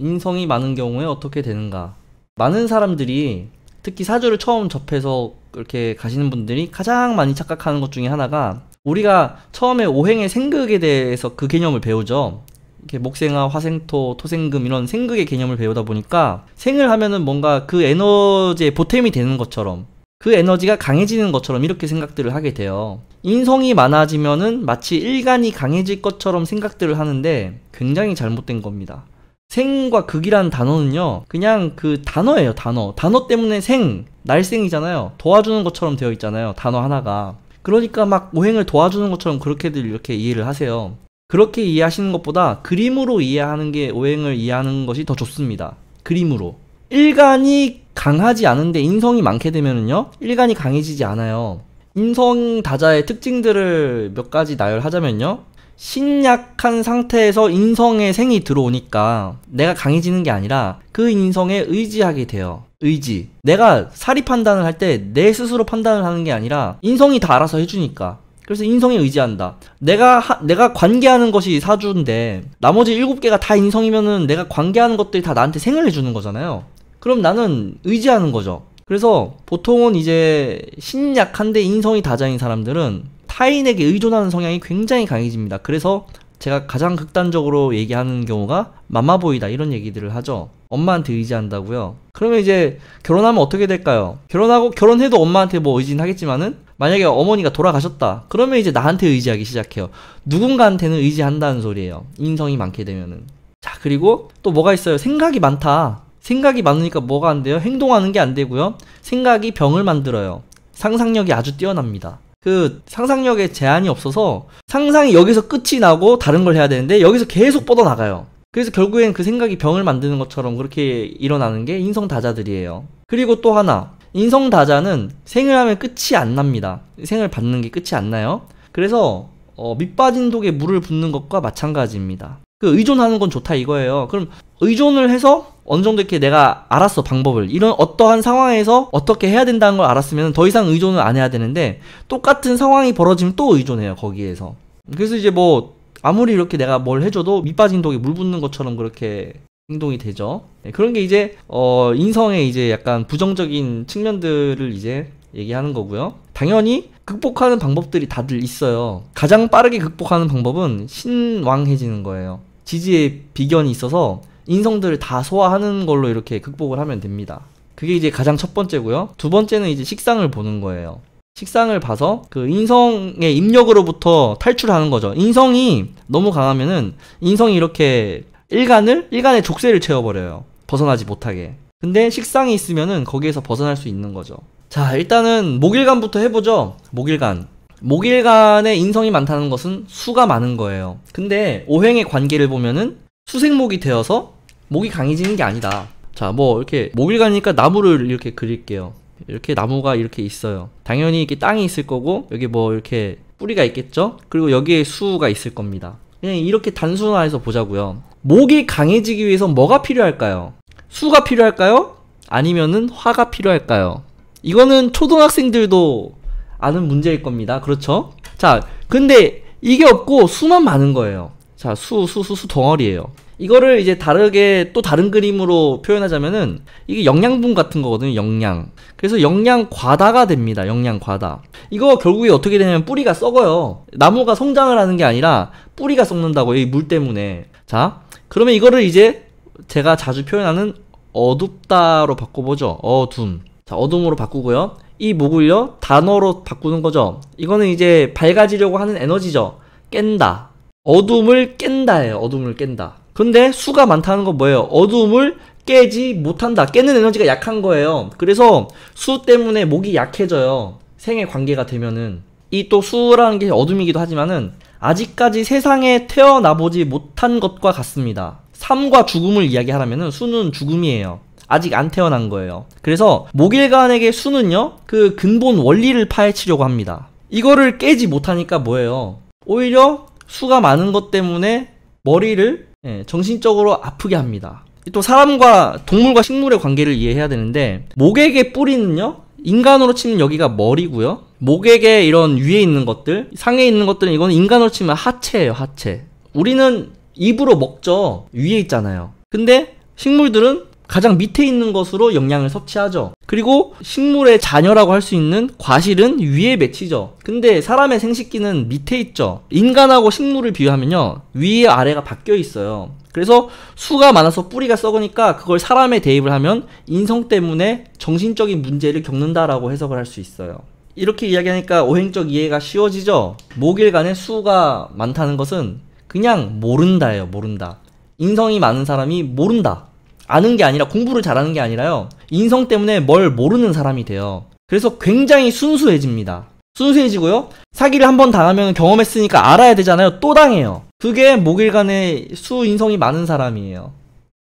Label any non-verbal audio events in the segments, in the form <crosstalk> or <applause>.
인성이 많은 경우에 어떻게 되는가? 많은 사람들이 특히 사주를 처음 접해서 이렇게 가시는 분들이 가장 많이 착각하는 것 중에 하나가 우리가 처음에 오행의 생극에 대해서 그 개념을 배우죠. 이렇게 목생화, 화생토, 토생금 이런 생극의 개념을 배우다 보니까 생을 하면은 뭔가 그 에너지의 보탬이 되는 것처럼 그 에너지가 강해지는 것처럼 이렇게 생각들을 하게 돼요. 인성이 많아지면은 마치 일간이 강해질 것처럼 생각들을 하는데 굉장히 잘못된 겁니다. 생과 극이라는 단어는요 그냥 그 단어예요 단어 단어 때문에 생 날생이잖아요 도와주는 것처럼 되어 있잖아요 단어 하나가 그러니까 막 오행을 도와주는 것처럼 그렇게들 이렇게 이해를 하세요 그렇게 이해하시는 것보다 그림으로 이해하는 게 오행을 이해하는 것이 더 좋습니다 그림으로 일간이 강하지 않은데 인성이 많게 되면은요 일간이 강해지지 않아요 인성 다자의 특징들을 몇 가지 나열하자면요 신약한 상태에서 인성의 생이 들어오니까 내가 강해지는 게 아니라 그 인성에 의지하게 돼요. 의지. 내가 사리 판단을 할 때 내 스스로 판단을 하는 게 아니라 인성이 다 알아서 해주니까. 그래서 인성에 의지한다. 내가 하, 내가 관계하는 것이 사주인데 나머지 일곱 개가 다 인성이면은 내가 관계하는 것들이 다 나한테 생을 해주는 거잖아요. 그럼 나는 의지하는 거죠. 그래서 보통은 이제 신약한데 인성이 다자인 사람들은 타인에게 의존하는 성향이 굉장히 강해집니다. 그래서 제가 가장 극단적으로 얘기하는 경우가 마마보이다 이런 얘기들을 하죠. 엄마한테 의지한다고요. 그러면 이제 결혼하면 어떻게 될까요? 결혼하고 결혼해도 엄마한테 뭐 의지는 하겠지만은 만약에 어머니가 돌아가셨다. 그러면 이제 나한테 의지하기 시작해요. 누군가한테는 의지한다는 소리예요. 인성이 많게 되면은. 자, 그리고 또 뭐가 있어요? 생각이 많다. 생각이 많으니까 뭐가 안 돼요? 행동하는 게 안 되고요. 생각이 병을 만들어요. 상상력이 아주 뛰어납니다. 그 상상력에 제한이 없어서 상상이 여기서 끝이 나고 다른 걸 해야 되는데 여기서 계속 뻗어나가요. 그래서 결국엔 그 생각이 병을 만드는 것처럼 그렇게 일어나는 게 인성다자들이에요. 그리고 또 하나, 인성다자는 생을 하면 끝이 안 납니다. 생을 받는 게 끝이 안 나요. 그래서 어, 밑빠진 독에 물을 붓는 것과 마찬가지입니다. 그 의존하는 건 좋다 이거예요. 그럼 의존을 해서 어느 정도 이렇게 내가 알았어 방법을 이런 어떠한 상황에서 어떻게 해야 된다는 걸 알았으면 더 이상 의존을 안 해야 되는데 똑같은 상황이 벌어지면 또 의존해요 거기에서 그래서 이제 뭐 아무리 이렇게 내가 뭘 해줘도 밑빠진 독에 물 붓는 것처럼 그렇게 행동이 되죠 네, 그런 게 이제 어 인성의 이제 약간 부정적인 측면들을 이제 얘기하는 거고요 당연히 극복하는 방법들이 다들 있어요 가장 빠르게 극복하는 방법은 신왕해지는 거예요 지지의 비견이 있어서 인성들을 다 소화하는 걸로 이렇게 극복을 하면 됩니다. 그게 이제 가장 첫 번째고요. 두 번째는 이제 식상을 보는 거예요. 식상을 봐서 그 인성의 입력으로부터 탈출하는 거죠. 인성이 너무 강하면은 인성이 이렇게 일간을 일간의 족쇄를 채워버려요. 벗어나지 못하게. 근데 식상이 있으면은 거기에서 벗어날 수 있는 거죠. 자 일단은 목일간부터 해보죠. 목일간. 목일간에 인성이 많다는 것은 수가 많은 거예요. 근데 오행의 관계를 보면은 수생목이 되어서 목이 강해지는 게 아니다 자 뭐 이렇게 목일가니까 나무를 이렇게 그릴게요 이렇게 나무가 이렇게 있어요 당연히 이게 땅이 있을 거고 여기 뭐 이렇게 뿌리가 있겠죠 그리고 여기에 수가 있을 겁니다 그냥 이렇게 단순화해서 보자고요 목이 강해지기 위해서 뭐가 필요할까요 수가 필요할까요 아니면은 화가 필요할까요 이거는 초등학생들도 아는 문제일 겁니다 그렇죠 자 근데 이게 없고 수만 많은 거예요 자수 수수수 덩어리예요 이거를 이제 다르게 또 다른 그림으로 표현하자면은 이게 영양분 같은 거거든요. 영양. 그래서 영양 과다가 됩니다. 영양 과다. 이거 결국에 어떻게 되냐면 뿌리가 썩어요. 나무가 성장을 하는 게 아니라 뿌리가 썩는다고 이 물 때문에. 자, 그러면 이거를 이제 제가 자주 표현하는 어둡다로 바꿔보죠. 어둠. 자, 어둠으로 바꾸고요. 이 목을요, 단어로 바꾸는 거죠. 이거는 이제 밝아지려고 하는 에너지죠. 깬다. 어둠을 깬다예요. 어둠을 깬다. 근데 수가 많다는 건 뭐예요? 어둠을 깨지 못한다. 깨는 에너지가 약한 거예요. 그래서 수 때문에 목이 약해져요. 생애 관계가 되면은. 이 또 수라는 게 어둠이기도 하지만은 아직까지 세상에 태어나보지 못한 것과 같습니다. 삶과 죽음을 이야기하라면은 수는 죽음이에요. 아직 안 태어난 거예요. 그래서 목일간에게 수는요, 그 근본 원리를 파헤치려고 합니다. 이거를 깨지 못하니까 뭐예요? 오히려 수가 많은 것 때문에 머리를 예, 정신적으로 아프게 합니다. 또 사람과 동물과 식물의 관계를 이해해야 되는데 목에게 뿌리는요 인간으로 치면 여기가 머리고요 목에게 이런 위에 있는 것들 상에 있는 것들은 이건 인간으로 치면 하체예요 하체 우리는 입으로 먹죠 위에 있잖아요 근데 식물들은 가장 밑에 있는 것으로 영양을 섭취하죠. 그리고 식물의 자녀라고할 수 있는 과실은 위에 맺히죠. 근데 사람의 생식기는 밑에 있죠. 인간하고 식물을 비유하면요. 위에 아래가 바뀌어 있어요. 그래서 수가 많아서 뿌리가 썩으니까 그걸 사람의 대입을 하면 인성 때문에 정신적인 문제를 겪는다라고 해석을 할 수 있어요. 이렇게 이야기하니까 오행적 이해가 쉬워지죠. 목일간에 수가 많다는 것은 그냥 모른다예요. 모른다. 인성이 많은 사람이 모른다. 아는 게 아니라 공부를 잘하는 게 아니라요. 인성 때문에 뭘 모르는 사람이 돼요. 그래서 굉장히 순수해집니다. 순수해지고요. 사기를 한번 당하면 경험했으니까 알아야 되잖아요. 또 당해요. 그게 목일간의 수인성이 많은 사람이에요.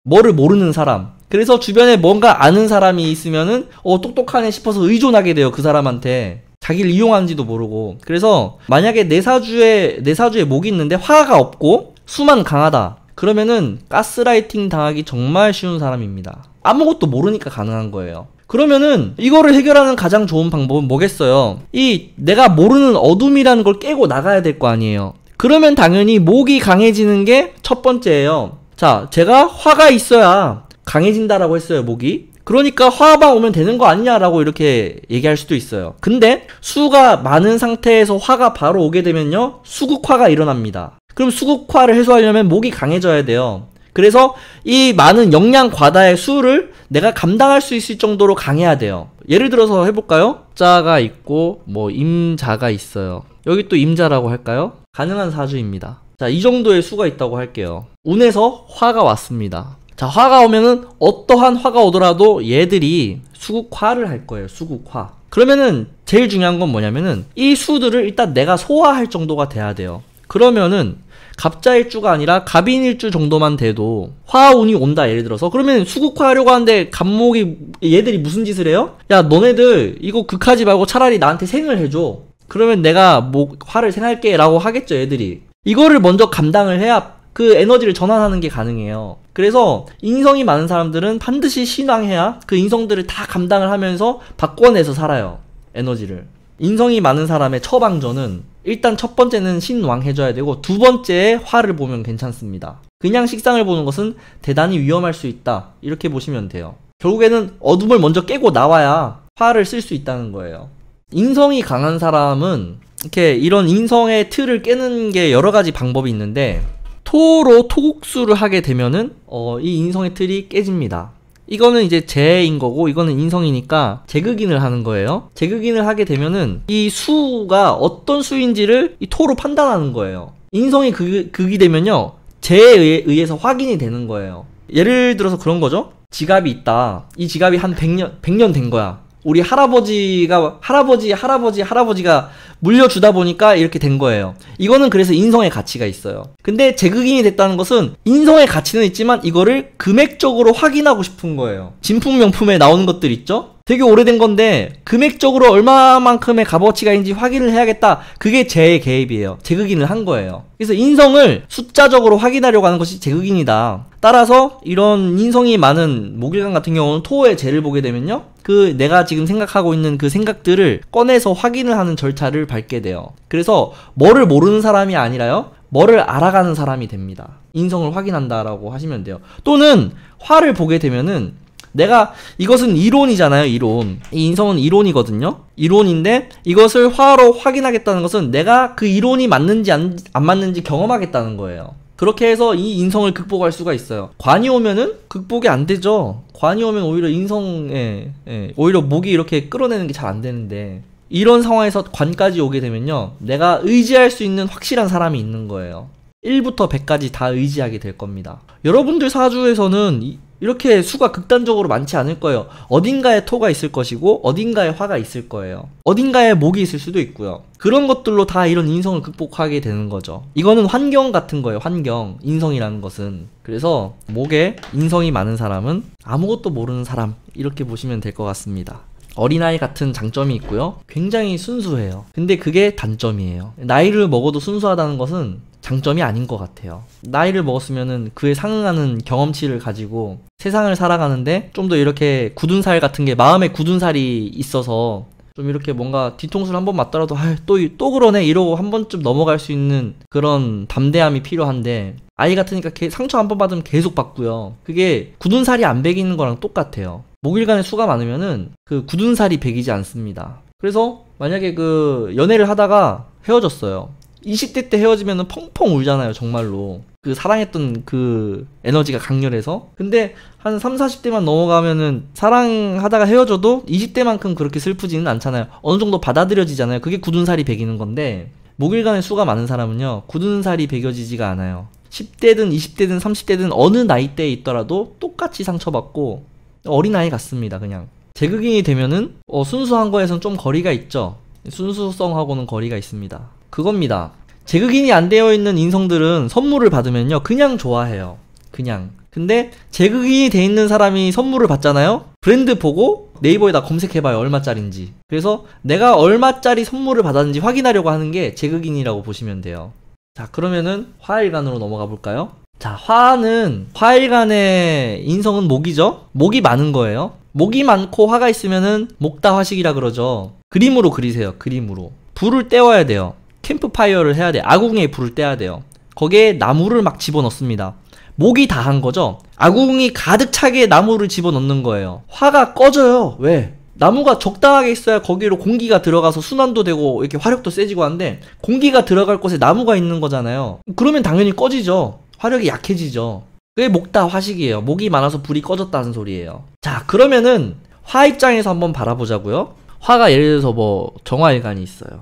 뭐를 모르는 사람. 그래서 주변에 뭔가 아는 사람이 있으면은 어 똑똑하네 싶어서 의존하게 돼요. 그 사람한테. 자기를 이용하는지도 모르고. 그래서 만약에 내 사주에 내 사주에 목이 있는데 화가 없고 수만 강하다. 그러면은 가스라이팅 당하기 정말 쉬운 사람입니다. 아무것도 모르니까 가능한 거예요. 그러면은 이거를 해결하는 가장 좋은 방법은 뭐겠어요? 이 내가 모르는 어둠이라는 걸 깨고 나가야 될 거 아니에요. 그러면 당연히 목이 강해지는 게 첫 번째예요. 자, 제가 화가 있어야 강해진다라고 했어요, 목이. 그러니까 화가 오면 되는 거 아니냐라고 이렇게 얘기할 수도 있어요. 근데 수가 많은 상태에서 화가 바로 오게 되면요. 수국화가 일어납니다. 그럼 수국화를 해소하려면 목이 강해져야 돼요. 그래서 이 많은 영양 과다의 수를 내가 감당할 수 있을 정도로 강해야 돼요. 예를 들어서 해볼까요? 자가 있고 뭐 임자가 있어요. 여기 또 임자라고 할까요? 가능한 사주입니다. 자, 이 정도의 수가 있다고 할게요. 운에서 화가 왔습니다. 자, 화가 오면은 어떠한 화가 오더라도 얘들이 수국화를 할 거예요. 수국화. 그러면은 제일 중요한 건 뭐냐면은 이 수들을 일단 내가 소화할 정도가 돼야 돼요. 그러면은 갑자일주가 아니라 갑인일주 정도만 돼도 화운이 온다 예를 들어서 그러면 수국화하려고 하는데 갑목이 얘들이 무슨 짓을 해요? 야 너네들 이거 극하지 말고 차라리 나한테 생을 해줘 그러면 내가 뭐 화를 생할게 라고 하겠죠 애들이 이거를 먼저 감당을 해야 그 에너지를 전환하는 게 가능해요 그래서 인성이 많은 사람들은 반드시 신앙해야 그 인성들을 다 감당을 하면서 바꿔내서 살아요 에너지를 인성이 많은 사람의 처방전은 일단 첫 번째는 신왕 해줘야 되고 두 번째 에 화를 보면 괜찮습니다. 그냥 식상을 보는 것은 대단히 위험할 수 있다. 이렇게 보시면 돼요. 결국에는 어둠을 먼저 깨고 나와야 화를 쓸 수 있다는 거예요. 인성이 강한 사람은 이렇게 이런 인성의 틀을 깨는 게 여러 가지 방법이 있는데 토로 토국수를 하게 되면은 어, 이 인성의 틀이 깨집니다. 이거는 이제 재인 거고 이거는 인성이니까 재극인을 하는 거예요. 재극인을 하게 되면은 이 수가 어떤 수인지를 이 토로 판단하는 거예요. 인성이 극, 극이 되면요. 재에 의해서 확인이 되는 거예요. 예를 들어서 그런 거죠. 지갑이 있다. 이 지갑이 한 100년 100년 된 거야. 우리 할아버지가 할아버지 할아버지 할아버지가 물려주다 보니까 이렇게 된 거예요. 이거는 그래서 인성의 가치가 있어요. 근데 제극인이 됐다는 것은 인성의 가치는 있지만 이거를 금액적으로 확인하고 싶은 거예요. 진품 명품에 나오는 것들 있죠? 되게 오래된 건데 금액적으로 얼마만큼의 값어치가 있는지 확인을 해야겠다. 그게 제 개입이에요. 제극인을 한 거예요. 그래서 인성을 숫자적으로 확인하려고 하는 것이 제극인이다. 따라서 이런 인성이 많은 목길관 같은 경우는 토의 죄를 보게 되면요. 그 내가 지금 생각하고 있는 그 생각들을 꺼내서 확인을 하는 절차를 밟게 돼요. 그래서 뭐를 모르는 사람이 아니라요. 뭐를 알아가는 사람이 됩니다. 인성을 확인한다라고 하시면 돼요. 또는 화를 보게 되면은 내가 이것은 이론이잖아요, 이론. 이 인성은 이론이거든요. 이론인데 이것을 화로 확인하겠다는 것은 내가 그 이론이 맞는지 안, 안 맞는지 경험하겠다는 거예요. 그렇게 해서 이 인성을 극복할 수가 있어요. 관이 오면은 극복이 안 되죠. 관이 오면 오히려 인성에 예, 오히려 목이 이렇게 끌어내는 게 잘 안 되는데 이런 상황에서 관까지 오게 되면요. 내가 의지할 수 있는 확실한 사람이 있는 거예요. 1부터 100까지 다 의지하게 될 겁니다. 여러분들 사주에서는 이렇게 수가 극단적으로 많지 않을 거예요. 어딘가에 토가 있을 것이고 어딘가에 화가 있을 거예요. 어딘가에 목이 있을 수도 있고요. 그런 것들로 다 이런 인성을 극복하게 되는 거죠. 이거는 환경 같은 거예요. 환경, 인성이라는 것은. 그래서 목에 인성이 많은 사람은 아무것도 모르는 사람 이렇게 보시면 될 것 같습니다. 어린아이 같은 장점이 있고요. 굉장히 순수해요. 근데 그게 단점이에요. 나이를 먹어도 순수하다는 것은 장점이 아닌 것 같아요. 나이를 먹었으면 그에 상응하는 경험치를 가지고 세상을 살아가는데 좀 더 이렇게 굳은 살 같은 게 마음에 굳은 살이 있어서 좀 이렇게 뭔가 뒤통수를 한 번 맞더라도 또또 아, 또 그러네 이러고 한 번쯤 넘어갈 수 있는 그런 담대함이 필요한데 아이 같으니까 상처 한 번 받으면 계속 받고요. 그게 굳은 살이 안 배기는 거랑 똑같아요. 목일간에 수가 많으면은 그 굳은 살이 배기지 않습니다. 그래서 만약에 그 연애를 하다가 헤어졌어요. 20대 때 헤어지면 펑펑 울잖아요 정말로 그 사랑했던 그 에너지가 강렬해서 근데 한 3, 40대만 넘어가면은 사랑하다가 헤어져도 20대만큼 그렇게 슬프지는 않잖아요 어느 정도 받아들여지잖아요 그게 굳은 살이 베기는 건데 목일간의 수가 많은 사람은요 굳은 살이 베겨지지가 않아요 10대든 20대든 30대든 어느 나이대에 있더라도 똑같이 상처받고 어린아이 같습니다 그냥 제극인이 되면은 어, 순수한 거에선 좀 거리가 있죠 순수성하고는 거리가 있습니다 그겁니다. 제극인이 안 되어 있는 인성들은 선물을 받으면요. 그냥 좋아해요. 그냥. 근데 제극인이 돼 있는 사람이 선물을 받잖아요? 브랜드 보고 네이버에다 검색해봐요. 얼마짜린지. 그래서 내가 얼마짜리 선물을 받았는지 확인하려고 하는 게 제극인이라고 보시면 돼요. 자, 그러면은 화일간으로 넘어가 볼까요? 자, 화는 화일간의 인성은 목이죠? 목이 많은 거예요. 목이 많고 화가 있으면은 목다화식이라 그러죠. 그림으로 그리세요. 그림으로. 불을 때워야 돼요. 캠프파이어를 해야 돼. 아궁이에 불을 떼야 돼요. 거기에 나무를 막 집어넣습니다. 목이 다 한 거죠? 아궁이 가득 차게 나무를 집어넣는 거예요. 화가 꺼져요. 왜? 나무가 적당하게 있어야 거기로 공기가 들어가서 순환도 되고 이렇게 화력도 세지고 하는데 공기가 들어갈 곳에 나무가 있는 거잖아요. 그러면 당연히 꺼지죠. 화력이 약해지죠. 그게 목다 화식이에요. 목이 많아서 불이 꺼졌다는 소리예요. 자, 그러면은 화 입장에서 한번 바라보자고요. 화가 예를 들어서 뭐 정화일간이 있어요.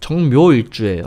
정묘일주예요.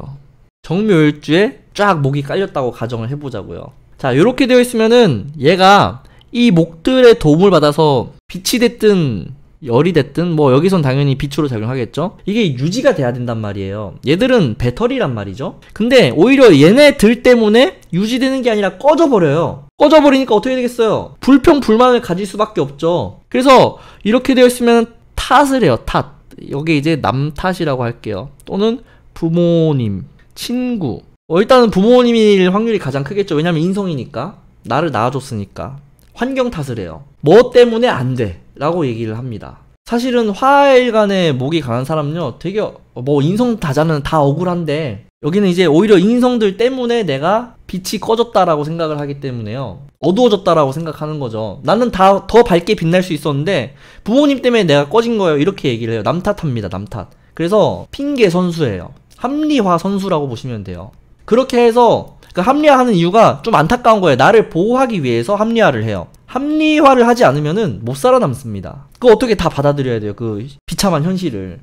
정묘일주에 쫙 목이 깔렸다고 가정을 해보자고요. 자, 이렇게 되어 있으면은 얘가 이 목들의 도움을 받아서 빛이 됐든 열이 됐든 뭐 여기선 당연히 빛으로 작용하겠죠. 이게 유지가 돼야 된단 말이에요. 얘들은 배터리란 말이죠. 근데 오히려 얘네들 때문에 유지되는 게 아니라 꺼져버려요. 꺼져버리니까 어떻게 되겠어요? 불평 불만을 가질 수밖에 없죠. 그래서 이렇게 되어 있으면 탓을 해요. 탓. 여기 이제 남 탓이라고 할게요. 또는 부모님, 친구. 어, 일단은 부모님일 확률이 가장 크겠죠. 왜냐면 인성이니까. 나를 낳아줬으니까. 환경 탓을 해요. 뭐 때문에 안 돼. 라고 얘기를 합니다. 사실은 화일간에 목이 강한 사람은요, 되게, 어, 뭐, 인성 다자는 다 억울한데, 여기는 이제 오히려 인성들 때문에 내가 빛이 꺼졌다라고 생각을 하기 때문에요. 어두워졌다라고 생각하는 거죠. 나는 다 더 밝게 빛날 수 있었는데 부모님 때문에 내가 꺼진 거예요. 이렇게 얘기를 해요. 남탓합니다. 남탓. 그래서 핑계 선수예요. 합리화 선수라고 보시면 돼요. 그렇게 해서 그 합리화하는 이유가 좀 안타까운 거예요. 나를 보호하기 위해서 합리화를 해요. 합리화를 하지 않으면은 못 살아남습니다. 그거 어떻게 다 받아들여야 돼요. 그 비참한 현실을.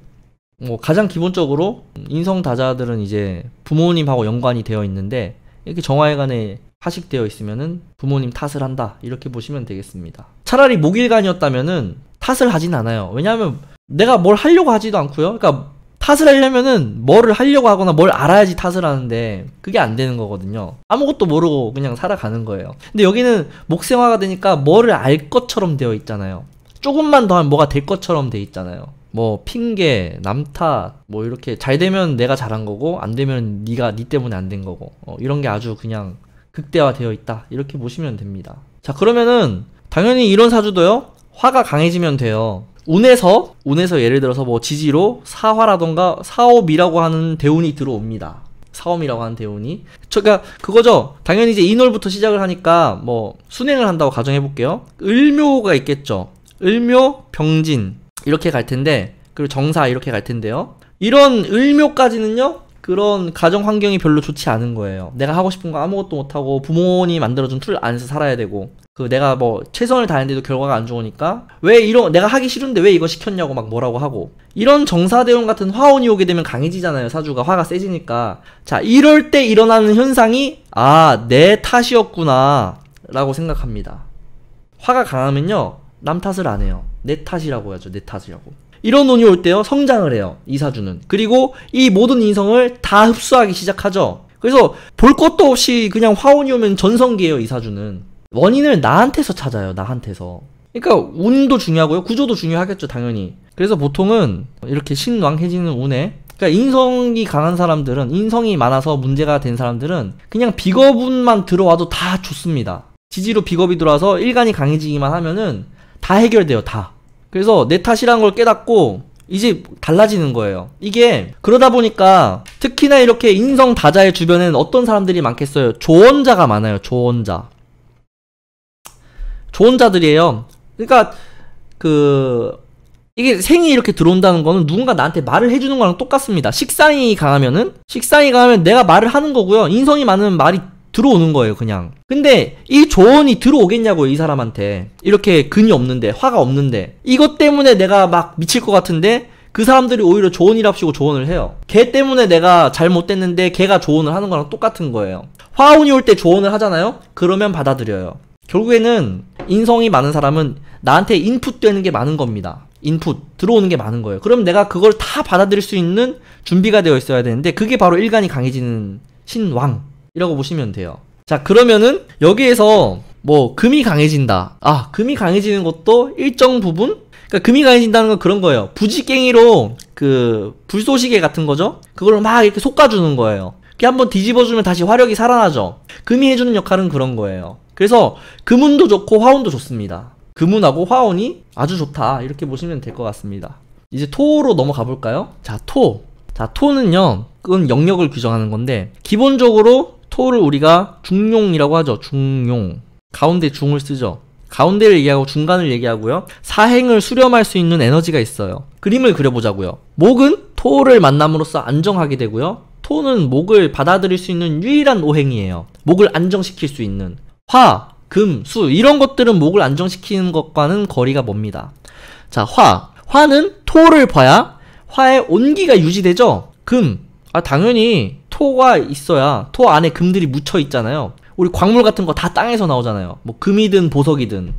뭐 가장 기본적으로 인성다자들은 이제 부모님하고 연관이 되어 있는데 이렇게 정화에간에 하식되어 있으면은 부모님 탓을 한다 이렇게 보시면 되겠습니다. 차라리 목일간이었다면은 탓을 하진 않아요. 왜냐하면 내가 뭘 하려고 하지도 않고요. 그러니까 탓을 하려면은 뭐를 하려고 하거나 뭘 알아야지 탓을 하는데 그게 안 되는 거거든요. 아무것도 모르고 그냥 살아가는 거예요. 근데 여기는 목생화가 되니까 뭐를 알 것처럼 되어 있잖아요. 조금만 더 하면 뭐가 될 것처럼 되어 있잖아요. 뭐 핑계, 남타뭐 이렇게 잘 되면 내가 잘한 거고 안 되면 네가 네 때문에 안 된 거고 어, 이런 게 아주 그냥 극대화되어 있다 이렇게 보시면 됩니다. 자 그러면은 당연히 이런 사주도요 화가 강해지면 돼요. 운에서 운에서 예를 들어서 뭐 지지로 사화라던가 사업이라고 하는 대운이 들어옵니다. 사움이라고 하는 대운이 그러니까 그거죠 당연히 이제 인월부터 시작을 하니까 뭐 순행을 한다고 가정해 볼게요 을묘가 있겠죠 을묘 병진 이렇게 갈 텐데 그리고 정사 이렇게 갈 텐데요. 이런 을묘까지는요. 그런 가정 환경이 별로 좋지 않은 거예요. 내가 하고 싶은 거 아무것도 못 하고 부모님이 만들어준 틀 안에서 살아야 되고 그 내가 뭐 최선을 다했는데도 결과가 안 좋으니까 왜 이런 내가 하기 싫은데 왜 이거 시켰냐고 막 뭐라고 하고 이런 정사대운 같은 화원이 오게 되면 강해지잖아요. 사주가 화가 세지니까 자 이럴 때 일어나는 현상이 아 내 탓이었구나라고 생각합니다. 화가 강하면요 남 탓을 안 해요. 내 탓이라고 하죠. 내 탓이라고. 이런 논이 올 때요. 성장을 해요. 이사주는. 그리고 이 모든 인성을 다 흡수하기 시작하죠. 그래서 볼 것도 없이 그냥 화원이 오면 전성기예요. 이사주는. 원인을 나한테서 찾아요. 나한테서. 그러니까 운도 중요하고요. 구조도 중요하겠죠. 당연히. 그래서 보통은 이렇게 신왕해지는 운에 그러니까 인성이 강한 사람들은 인성이 많아서 문제가 된 사람들은 그냥 비겁운만 들어와도 다 좋습니다. 지지로 비겁이 들어와서 일간이 강해지기만 하면은 다 해결돼요, 다. 그래서 내탓이란걸 깨닫고 이제 달라지는 거예요. 이게 그러다 보니까 특히나 이렇게 인성 다자의 주변에는 어떤 사람들이 많겠어요? 조언자가 많아요. 조언자. 조언자들이에요. 그러니까 그 이게 생이 이렇게 들어온다는 거는 누군가 나한테 말을 해주는 거랑 똑같습니다. 식상이 강하면은 식상이 강하면 내가 말을 하는 거고요. 인성이 많으면 말이 들어오는 거예요, 그냥. 근데 이 조언이 들어오겠냐고, 이 사람한테. 이렇게 근이 없는데, 화가 없는데. 이것 때문에 내가 막 미칠 것 같은데, 그 사람들이 오히려 조언이합시고 조언을 해요. 걔 때문에 내가 잘못됐는데 걔가 조언을 하는 거랑 똑같은 거예요. 화운이 올 때 조언을 하잖아요? 그러면 받아들여요. 결국에는 인성이 많은 사람은 나한테 인풋 되는 게 많은 겁니다. 인풋, 들어오는 게 많은 거예요. 그럼 내가 그걸 다 받아들일 수 있는 준비가 되어 있어야 되는데 그게 바로 일간이 강해지는 신왕, 이라고 보시면 돼요. 자 그러면은 여기에서 뭐 금이 강해진다. 아 금이 강해지는 것도 일정 부분? 그러니까 금이 강해진다는 건 그런 거예요. 부지깽이로 그 불쏘시개 같은 거죠. 그걸 막 이렇게 솎아주는 거예요. 이렇게 한번 뒤집어주면 다시 화력이 살아나죠. 금이 해주는 역할은 그런 거예요. 그래서 금운도 좋고 화운도 좋습니다. 금운하고 화운이 아주 좋다 이렇게 보시면 될 것 같습니다. 이제 토로 넘어가 볼까요? 자 토. 자 토는요. 그건 영역을 규정하는 건데 기본적으로 토를 우리가 중용이라고 하죠. 중용. 가운데 중을 쓰죠. 가운데를 얘기하고 중간을 얘기하고요. 사행을 수렴할 수 있는 에너지가 있어요. 그림을 그려보자고요. 목은 토를 만남으로써 안정하게 되고요. 토는 목을 받아들일 수 있는 유일한 오행이에요. 목을 안정시킬 수 있는. 화, 금, 수 이런 것들은 목을 안정시키는 것과는 거리가 멉니다. 자, 화. 화는 토를 봐야 화의 온기가 유지되죠. 금. 아, 당연히 토가 있어야 토 안에 금들이 묻혀 있잖아요. 우리 광물 같은 거 다 땅에서 나오잖아요. 뭐 금이든 보석이든.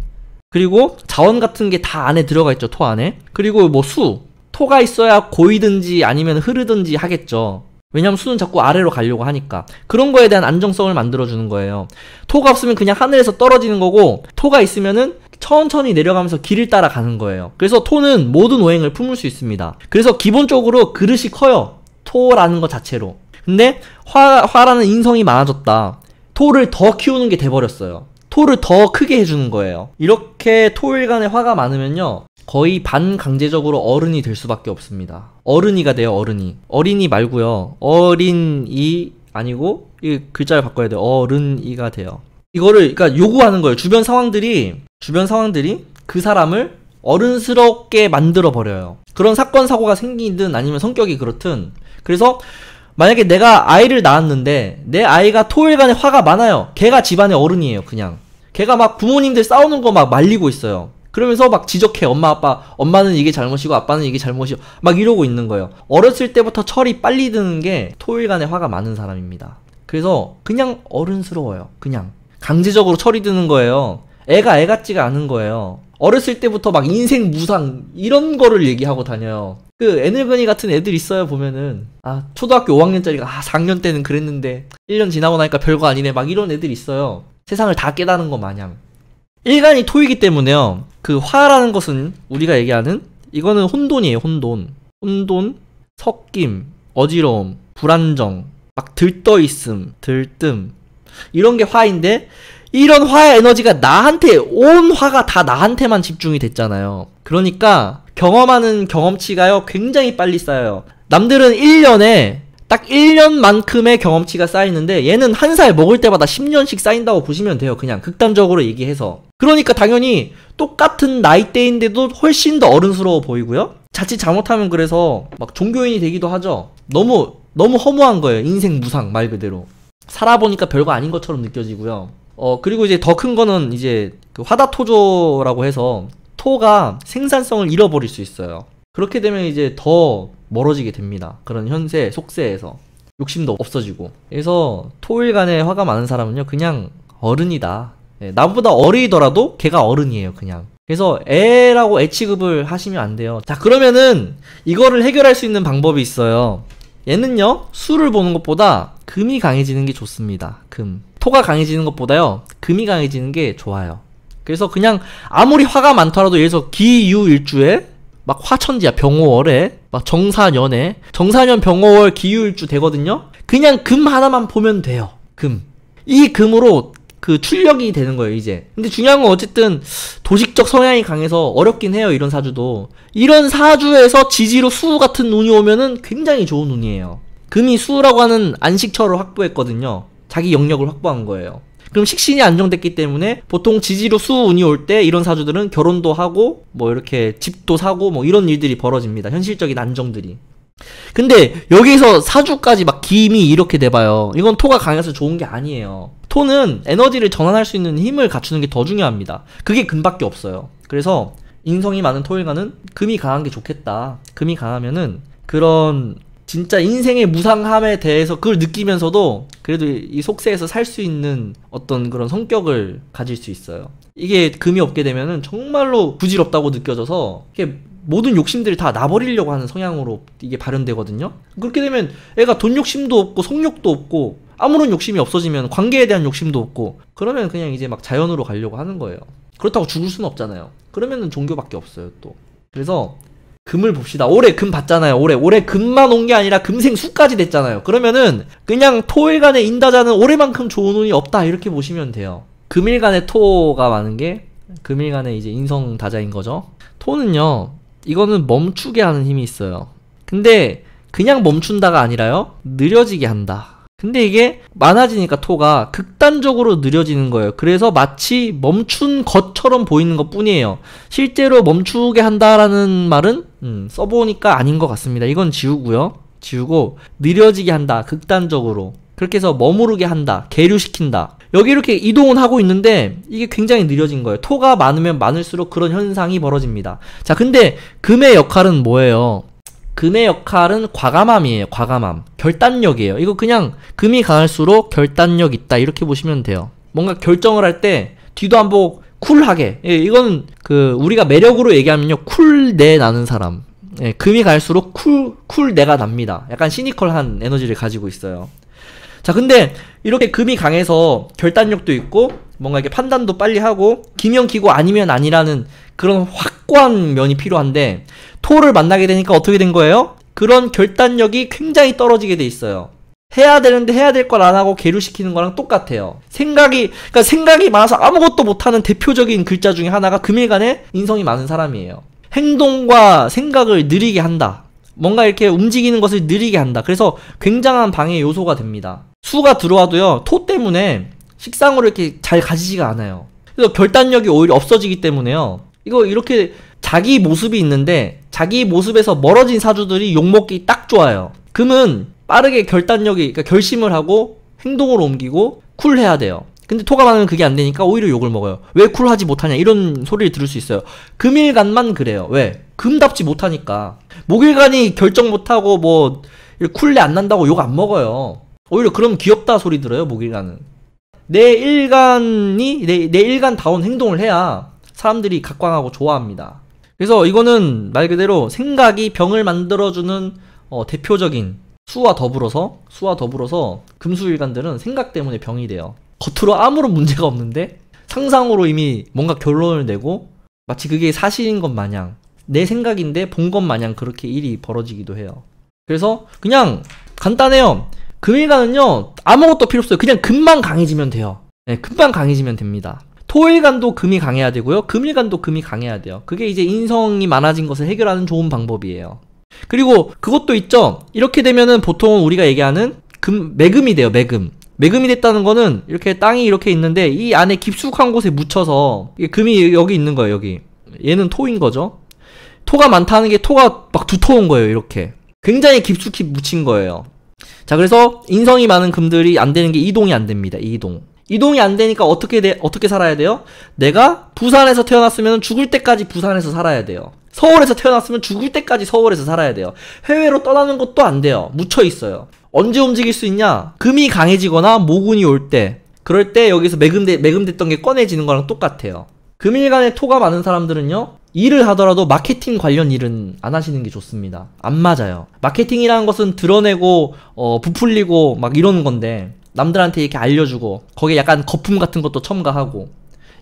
그리고 자원 같은 게 다 안에 들어가 있죠, 토 안에. 그리고 뭐 수. 토가 있어야 고이든지 아니면 흐르든지 하겠죠. 왜냐면 수는 자꾸 아래로 가려고 하니까. 그런 거에 대한 안정성을 만들어주는 거예요. 토가 없으면 그냥 하늘에서 떨어지는 거고, 토가 있으면은 천천히 내려가면서 길을 따라 가는 거예요. 그래서 토는 모든 오행을 품을 수 있습니다. 그래서 기본적으로 그릇이 커요. 토라는 것 자체로. 근데 화, 화라는 인성이 많아졌다. 토를 더 키우는 게 돼버렸어요. 토를 더 크게 해주는 거예요. 이렇게 토일간의 화가 많으면요. 거의 반강제적으로 어른이 될 수밖에 없습니다. 어른이가 돼요, 어른이. 어린이 말고요. 어린이 아니고 이 글자를 바꿔야 돼요. 어른이가 돼요. 이거를 그러니까 요구하는 거예요. 주변 상황들이 주변 상황들이 그 사람을 어른스럽게 만들어 버려요. 그런 사건 사고가 생기든 아니면 성격이 그렇든 그래서 만약에 내가 아이를 낳았는데 내 아이가 토일간에 화가 많아요. 걔가 집안의 어른이에요, 그냥. 걔가 막 부모님들 싸우는 거 막 말리고 있어요. 그러면서 막 지적해 엄마 아빠 엄마는 이게 잘못이고 아빠는 이게 잘못이고 막 이러고 있는 거예요 어렸을 때부터 철이 빨리 드는 게 토일간에 화가 많은 사람입니다 그래서 그냥 어른스러워요 그냥 강제적으로 철이 드는 거예요 애가 애 같지가 않은 거예요 어렸을 때부터 막 인생 무상 이런 거를 얘기하고 다녀요. 그 애늙은이 같은 애들 있어요 보면은 아 초등학교 5학년짜리가 아 4학년 때는 그랬는데 1년 지나고 나니까 별거 아니네 막 이런 애들 있어요. 세상을 다 깨닫는 거 마냥 일간이 토이기 때문에요. 그 화라는 것은 우리가 얘기하는 이거는 혼돈이에요 혼돈 혼돈 섞임 어지러움 불안정 막 들떠 있음 들뜸 이런 게 화인데 이런 화의 에너지가 나한테 온 화가 다 나한테만 집중이 됐잖아요. 그러니까 경험하는 경험치가요 굉장히 빨리 쌓여요. 남들은 1년에 딱 1년만큼의 경험치가 쌓이는데 얘는 한 살 먹을 때마다 10년씩 쌓인다고 보시면 돼요. 그냥 극단적으로 얘기해서. 그러니까 당연히 똑같은 나이대인데도 훨씬 더 어른스러워 보이고요. 자칫 잘못하면 그래서 막 종교인이 되기도 하죠. 너무 너무 허무한 거예요. 인생 무상 말 그대로. 살아보니까 별거 아닌 것처럼 느껴지고요. 어 그리고 이제 더 큰 거는 이제 그 화다토조라고 해서 토가 생산성을 잃어버릴 수 있어요. 그렇게 되면 이제 더 멀어지게 됩니다. 그런 현세, 속세에서. 욕심도 없어지고. 그래서 토일간에 화가 많은 사람은요, 그냥 어른이다. 네, 나보다 어리더라도 걔가 어른이에요, 그냥. 그래서 애라고 애취급을 하시면 안 돼요. 자, 그러면은 이거를 해결할 수 있는 방법이 있어요. 얘는요, 수를 보는 것보다 금이 강해지는 게 좋습니다. 금. 토가 강해지는 것보다요 금이 강해지는 게 좋아요 그래서 그냥 아무리 화가 많더라도 예서 기유일주에 막 화천지야 병호월에 막 정사년에 정사년 병호월 기유일주 되거든요 그냥 금 하나만 보면 돼요 금 이 금으로 그 출력이 되는 거예요 이제 근데 중요한 건 어쨌든 도식적 성향이 강해서 어렵긴 해요 이런 사주도 이런 사주에서 지지로 수 같은 운이 오면은 굉장히 좋은 운이에요 금이 수라고 하는 안식처를 확보했거든요 자기 영역을 확보한 거예요. 그럼 식신이 안정됐기 때문에 보통 지지로 수운이 올 때 이런 사주들은 결혼도 하고 뭐 이렇게 집도 사고 뭐 이런 일들이 벌어집니다. 현실적인 안정들이. 근데 여기서 사주까지 막 김이 이렇게 돼봐요. 이건 토가 강해서 좋은 게 아니에요. 토는 에너지를 전환할 수 있는 힘을 갖추는 게 더 중요합니다. 그게 금밖에 없어요. 그래서 인성이 많은 토일과는 금이 강한 게 좋겠다. 금이 강하면은 그런 진짜 인생의 무상함에 대해서 그걸 느끼면서도 그래도 이 속세에서 살 수 있는 어떤 그런 성격을 가질 수 있어요. 이게 금이 없게 되면은 정말로 부질없다고 느껴져서 이게 모든 욕심들을 다 나버리려고 하는 성향으로 이게 발현되거든요. 그렇게 되면 애가 돈 욕심도 없고 성욕도 없고 아무런 욕심이 없어지면 관계에 대한 욕심도 없고 그러면 그냥 이제 막 자연으로 가려고 하는 거예요. 그렇다고 죽을 수는 없잖아요. 그러면은 종교밖에 없어요, 또. 그래서 금을 봅시다. 올해 금 봤잖아요. 올해 올해 금만 온 게 아니라 금생수까지 됐잖아요. 그러면은 그냥 토일간의 인다자는 올해만큼 좋은 운이 없다 이렇게 보시면 돼요. 금일간의 토가 많은 게 금일간의 이제 인성 다자인 거죠. 토는요. 이거는 멈추게 하는 힘이 있어요. 근데 그냥 멈춘다가 아니라요. 느려지게 한다. 근데 이게 많아지니까 토가 극단적으로 느려지는 거예요. 그래서 마치 멈춘 것처럼 보이는 것 뿐이에요. 실제로 멈추게 한다라는 말은 음, 써보니까 아닌 것 같습니다. 이건 지우고요. 지우고 느려지게 한다. 극단적으로. 그렇게 해서 머무르게 한다. 계류시킨다. 여기 이렇게 이동은 하고 있는데 이게 굉장히 느려진 거예요. 토가 많으면 많을수록 그런 현상이 벌어집니다. 자, 근데 금의 역할은 뭐예요? 금의 역할은 과감함이에요. 과감함. 결단력이에요. 이거 그냥 금이 강할수록 결단력 있다. 이렇게 보시면 돼요. 뭔가 결정을 할 때 뒤도 안 보고 쿨하게. 예, 이건 그 우리가 매력으로 얘기하면요. 쿨 내 나는 사람. 예, 금이 갈수록 쿨, 쿨 내가 납니다. 약간 시니컬한 에너지를 가지고 있어요. 자, 근데 이렇게 금이 강해서 결단력도 있고 뭔가 이렇게 판단도 빨리 하고 기명 기고 아니면 아니라는 그런 확고한 면이 필요한데 토를 만나게 되니까 어떻게 된 거예요? 그런 결단력이 굉장히 떨어지게 돼 있어요. 해야 되는데 해야 될 걸 안 하고 계류시키는 거랑 똑같아요. 생각이 그러니까 생각이 많아서 아무것도 못하는 대표적인 글자 중에 하나가 금일간에 인성이 많은 사람이에요. 행동과 생각을 느리게 한다. 뭔가 이렇게 움직이는 것을 느리게 한다. 그래서 굉장한 방해 요소가 됩니다. 수가 들어와도요. 토 때문에 식상으로 이렇게 잘 가지지가 않아요. 그래서 결단력이 오히려 없어지기 때문에요. 이거 이렇게 자기 모습이 있는데 자기 모습에서 멀어진 사주들이 욕먹기 딱 좋아요. 금은 빠르게 결단력이 그러니까 결심을 하고 행동으로 옮기고 쿨해야 돼요. 근데 토가 많으면 그게 안 되니까 오히려 욕을 먹어요. 왜 쿨하지 못하냐 이런 소리를 들을 수 있어요. 금일간만 그래요. 왜? 금답지 못하니까. 목일간이 결정 못하고 뭐 쿨레 안 난다고 욕 안 먹어요. 오히려 그럼 귀엽다 소리 들어요 목일간은. 내 일간이 내, 내 일간다운 행동을 해야 사람들이 각광하고 좋아합니다. 그래서 이거는 말 그대로 생각이 병을 만들어주는 어, 대표적인 수와 더불어서 수와 더불어서 금수일간들은 생각 때문에 병이 돼요. 겉으로 아무런 문제가 없는데 상상으로 이미 뭔가 결론을 내고 마치 그게 사실인 것 마냥 내 생각인데 본 것 마냥 그렇게 일이 벌어지기도 해요. 그래서 그냥 간단해요. 금일간은요 아무것도 필요 없어요. 그냥 금방 강해지면 돼요. 네, 금방 강해지면 됩니다. 토일간도 금이 강해야 되고요. 금일간도 금이 강해야 돼요. 그게 이제 인성이 많아진 것을 해결하는 좋은 방법이에요. 그리고 그것도 있죠. 이렇게 되면은 보통 우리가 얘기하는 금 매금이 돼요. 매금. 매금이 됐다는 거는 이렇게 땅이 이렇게 있는데 이 안에 깊숙한 곳에 묻혀서 금이 여기 있는 거예요. 여기. 얘는 토인 거죠. 토가 많다는 게 토가 막 두터운 거예요. 이렇게. 굉장히 깊숙이 묻힌 거예요. 자, 그래서 인성이 많은 금들이 안 되는 게 이동이 안 됩니다. 이동. 이동이 안 되니까 어떻게 돼, 어떻게 살아야 돼요? 내가 부산에서 태어났으면 죽을 때까지 부산에서 살아야 돼요. 서울에서 태어났으면 죽을 때까지 서울에서 살아야 돼요. 해외로 떠나는 것도 안 돼요. 묻혀 있어요. 언제 움직일 수 있냐? 금이 강해지거나 모군이 올 때. 그럴 때 여기서 매금되, 매금됐던 게 꺼내지는 거랑 똑같아요. 금일간에 토가 많은 사람들은요, 일을 하더라도 마케팅 관련 일은 안 하시는 게 좋습니다. 안 맞아요. 마케팅이라는 것은 드러내고, 어, 부풀리고, 막 이러는 건데, 남들한테 이렇게 알려주고 거기에 약간 거품 같은 것도 첨가하고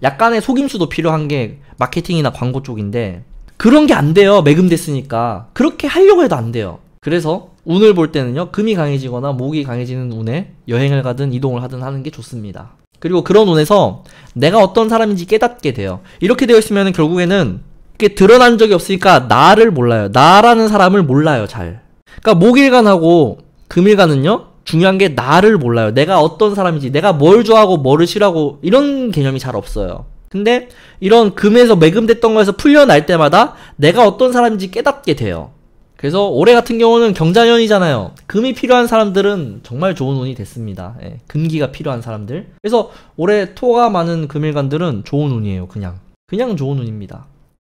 약간의 속임수도 필요한 게 마케팅이나 광고 쪽인데 그런 게 안 돼요 매금됐으니까 그렇게 하려고 해도 안 돼요 그래서 운을 볼 때는요 금이 강해지거나 목이 강해지는 운에 여행을 가든 이동을 하든 하는 게 좋습니다 그리고 그런 운에서 내가 어떤 사람인지 깨닫게 돼요 이렇게 되어 있으면 결국에는 그게 드러난 적이 없으니까 나를 몰라요 나라는 사람을 몰라요 잘 그러니까 목일간하고 금일간은요 중요한 게 나를 몰라요. 내가 어떤 사람인지, 내가 뭘 좋아하고 뭐를 싫어하고 이런 개념이 잘 없어요. 근데 이런 금에서 매금됐던 거에서 풀려날 때마다 내가 어떤 사람인지 깨닫게 돼요. 그래서 올해 같은 경우는 경자년이잖아요. 금이 필요한 사람들은 정말 좋은 운이 됐습니다. 예, 금기가 필요한 사람들. 그래서 올해 토가 많은 금일관들은 좋은 운이에요. 그냥 그냥 좋은 운입니다.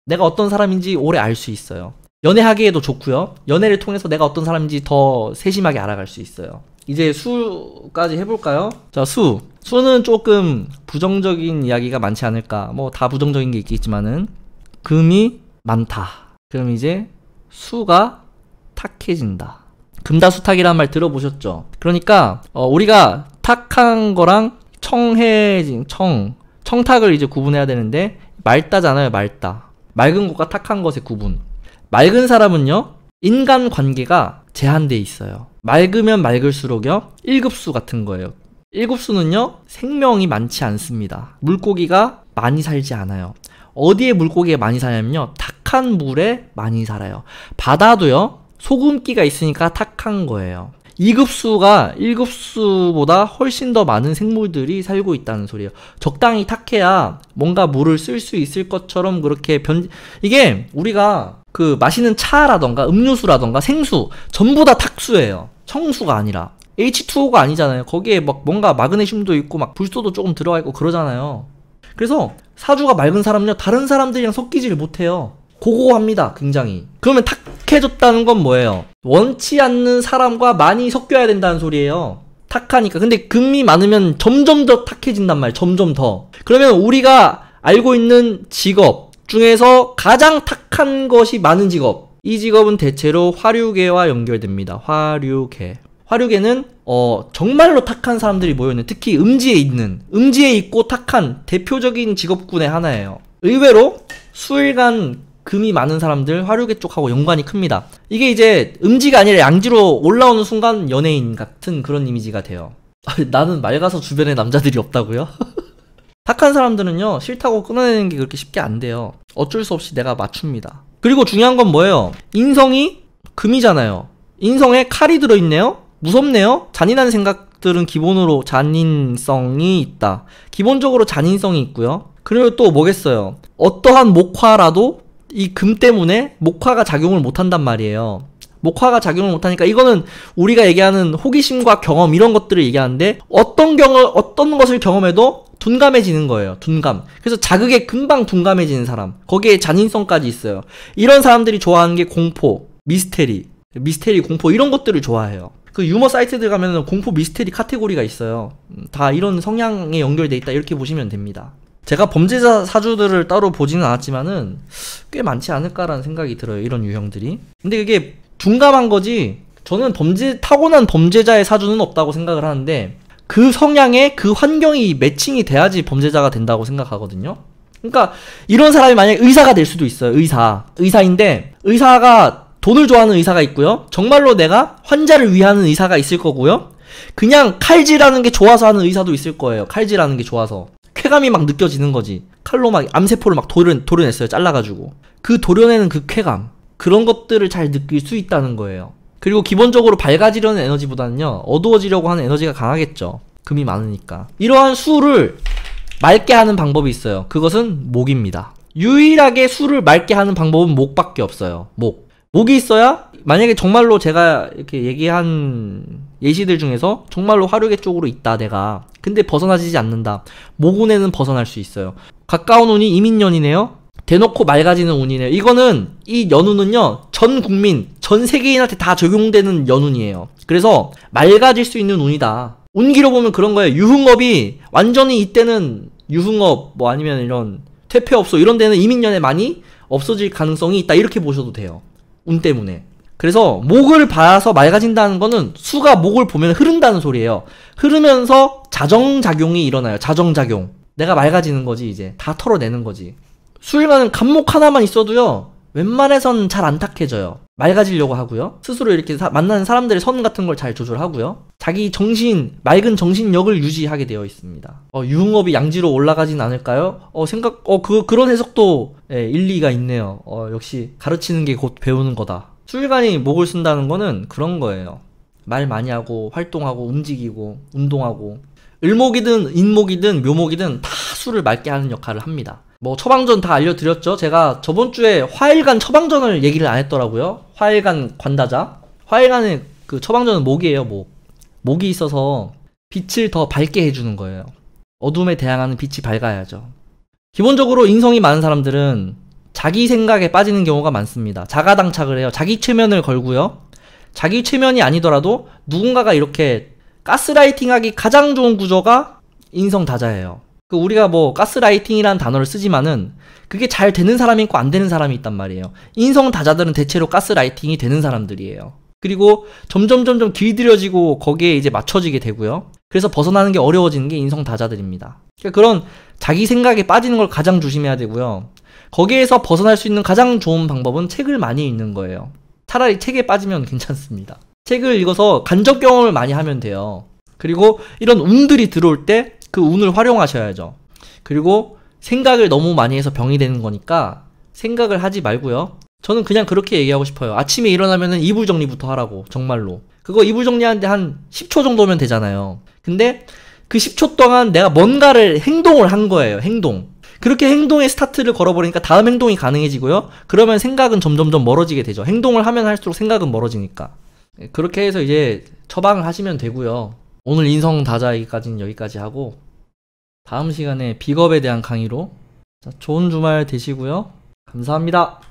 내가 어떤 사람인지 올해 알 수 있어요. 연애하기에도 좋고요. 연애를 통해서 내가 어떤 사람인지 더 세심하게 알아갈 수 있어요. 이제 수까지 해볼까요? 자, 수. 수는 조금 부정적인 이야기가 많지 않을까. 뭐 다 부정적인 게 있겠지만은 금이 많다. 그럼 이제 수가 탁해진다. 금다수탁이란 말 들어보셨죠? 그러니까 어, 우리가 탁한 거랑 청해진 청 청탁을 이제 구분해야 되는데 맑다잖아요, 맑다. 맑은 것과 탁한 것의 구분. 맑은 사람은요 인간 관계가 제한돼 있어요. 맑으면 맑을수록요 1급수 같은 거예요 1급수는요 생명이 많지 않습니다 물고기가 많이 살지 않아요 어디에 물고기가 많이 사냐면요 탁한 물에 많이 살아요 바다도요 소금기가 있으니까 탁한 거예요 2급수가 1급수보다 훨씬 더 많은 생물들이 살고 있다는 소리예요. 적당히 탁해야 뭔가 물을 쓸 수 있을 것처럼 그렇게 변 이게 우리가 그 마시는 차라던가 음료수라던가 생수 전부 다 탁수예요. 청수가 아니라. H2O가 아니잖아요. 거기에 막 뭔가 마그네슘도 있고 막 불소도 조금 들어가 있고 그러잖아요. 그래서 사주가 맑은 사람은요. 다른 사람들이랑 섞이지를 못해요. 고고합니다. 굉장히. 그러면 탁해졌다는 건 뭐예요? 원치 않는 사람과 많이 섞여야 된다는 소리예요. 탁하니까. 근데 금이 많으면 점점 더 탁해진단 말이에요. 점점 더. 그러면 우리가 알고 있는 직업, 중에서 가장 탁한 것이 많은 직업. 이 직업은 대체로 화류계와 연결됩니다. 화류계. 화류계는 어, 정말로 탁한 사람들이 모여있는 특히 음지에 있는 음지에 있고 탁한 대표적인 직업군의 하나예요. 의외로 수일간 금이 많은 사람들 화류계 쪽하고 연관이 큽니다. 이게 이제 음지가 아니라 양지로 올라오는 순간 연예인 같은 그런 이미지가 돼요. <laughs> 나는 맑아서 주변에 남자들이 없다고요? <laughs> 착한 사람들은요 싫다고 끊어내는 게 그렇게 쉽게 안 돼요 어쩔 수 없이 내가 맞춥니다 그리고 중요한 건 뭐예요 인성이 금이잖아요 인성에 칼이 들어있네요 무섭네요 잔인한 생각들은 기본으로 잔인성이 있다 기본적으로 잔인성이 있고요 그리고 또 뭐겠어요 어떠한 목화라도 이 금 때문에 목화가 작용을 못한단 말이에요 목화가 작용을 못하니까 이거는 우리가 얘기하는 호기심과 경험 이런 것들을 얘기하는데 어떤 경을 어떤 것을 경험해도 둔감해지는 거예요. 둔감. 그래서 자극에 금방 둔감해지는 사람. 거기에 잔인성까지 있어요. 이런 사람들이 좋아하는 게 공포, 미스테리, 미스테리, 공포 이런 것들을 좋아해요. 그 유머 사이트들 가면 은 공포 미스테리 카테고리가 있어요. 음, 다 이런 성향에 연결돼 있다 이렇게 보시면 됩니다. 제가 범죄자 사주들을 따로 보지는 않았지만은 꽤 많지 않을까라는 생각이 들어요. 이런 유형들이. 근데 그게 둔감한 거지. 저는 범죄 타고난 범죄자의 사주는 없다고 생각을 하는데 그 성향에 그 환경이 매칭이 돼야지 범죄자가 된다고 생각하거든요. 그러니까 이런 사람이 만약 에 의사가 될 수도 있어요. 의사. 의사인데 의사가 돈을 좋아하는 의사가 있고요. 정말로 내가 환자를 위하는 의사가 있을 거고요. 그냥 칼질하는 게 좋아서 하는 의사도 있을 거예요. 칼질하는 게 좋아서. 쾌감이 막 느껴지는 거지. 칼로 막 암세포를 막 도려, 도려냈어요. 잘라가지고. 그 도려내는 그 쾌감. 그런 것들을 잘 느낄 수 있다는 거예요. 그리고 기본적으로 밝아지려는 에너지보다는요, 어두워지려고 하는 에너지가 강하겠죠. 금이 많으니까. 이러한 수를 맑게 하는 방법이 있어요. 그것은 목입니다. 유일하게 수를 맑게 하는 방법은 목밖에 없어요. 목. 목이 있어야 만약에 정말로 제가 이렇게 얘기한 예시들 중에서 정말로 화류계 쪽으로 있다 내가 근데 벗어나지지 않는다 모군에는 벗어날 수 있어요 가까운 운이 이민년이네요 대놓고 맑아지는 운이네요. 이거는 이 연운은요 전 국민 전 세계인한테 다 적용되는 연운이에요. 그래서 맑아질 수 있는 운이다. 운기로 보면 그런 거예요. 유흥업이 완전히 이때는 유흥업 뭐 아니면 이런 퇴폐업소 이런 데는 이민년에 많이 없어질 가능성이 있다 이렇게 보셔도 돼요. 운 때문에. 그래서 목을 봐서 맑아진다는 거는 수가 목을 보면 흐른다는 소리예요. 흐르면서 자정작용이 일어나요. 자정작용. 내가 맑아지는 거지 이제 다 털어내는 거지. 수일하는 감목 하나만 있어도요. 웬만해선 잘 안 탁해져요. 맑아지려고 하고요. 스스로 이렇게 사, 만나는 사람들의 선 같은 걸 잘 조절하고요. 자기 정신, 맑은 정신력을 유지하게 되어 있습니다. 어, 유흥업이 양지로 올라가진 않을까요? 어, 생각, 어, 그, 그런 해석도, 예, 일리가 있네요. 어, 역시 가르치는 게 곧 배우는 거다. 수일간이 목을 쓴다는 거는 그런 거예요. 말 많이 하고, 활동하고, 움직이고, 운동하고. 을목이든 인목이든 묘목이든 다 술을 맑게 하는 역할을 합니다. 뭐 처방전 다 알려드렸죠. 제가 저번 주에 화일간 처방전을 얘기를 안 했더라고요. 화일간 관다자. 화일간의 그 처방전은 목이에요. 목. 목이 있어서 빛을 더 밝게 해주는 거예요. 어둠에 대항하는 빛이 밝아야죠. 기본적으로 인성이 많은 사람들은 자기 생각에 빠지는 경우가 많습니다. 자가당착을 해요. 자기 최면을 걸고요. 자기 최면이 아니더라도 누군가가 이렇게 가스라이팅하기 가장 좋은 구조가 인성 다자예요. 그 우리가 뭐 가스라이팅이라는 단어를 쓰지만은 그게 잘 되는 사람이 있고 안 되는 사람이 있단 말이에요. 인성 다자들은 대체로 가스라이팅이 되는 사람들이에요. 그리고 점점 점점 길들여지고 거기에 이제 맞춰지게 되고요. 그래서 벗어나는 게 어려워지는 게 인성 다자들입니다. 그러니까 그런 자기 생각에 빠지는 걸 가장 조심해야 되고요. 거기에서 벗어날 수 있는 가장 좋은 방법은 책을 많이 읽는 거예요. 차라리 책에 빠지면 괜찮습니다. 책을 읽어서 간접 경험을 많이 하면 돼요. 그리고 이런 음들이 들어올 때그 운을 활용하셔야죠. 그리고 생각을 너무 많이 해서 병이 되는 거니까 생각을 하지 말고요. 저는 그냥 그렇게 얘기하고 싶어요. 아침에 일어나면은 이불 정리부터 하라고 정말로. 그거 이불 정리하는데 한 10초 정도면 되잖아요. 근데 그 10초 동안 내가 뭔가를 행동을 한 거예요. 행동. 그렇게 행동의 스타트를 걸어버리니까 다음 행동이 가능해지고요. 그러면 생각은 점점점 멀어지게 되죠. 행동을 하면 할수록 생각은 멀어지니까. 예, 그렇게 해서 이제 처방을 하시면 되고요. 오늘 인성 다자기까지는 여기까지 하고 다음 시간에 비업에 대한 강의로 좋은 주말 되시고요. 감사합니다.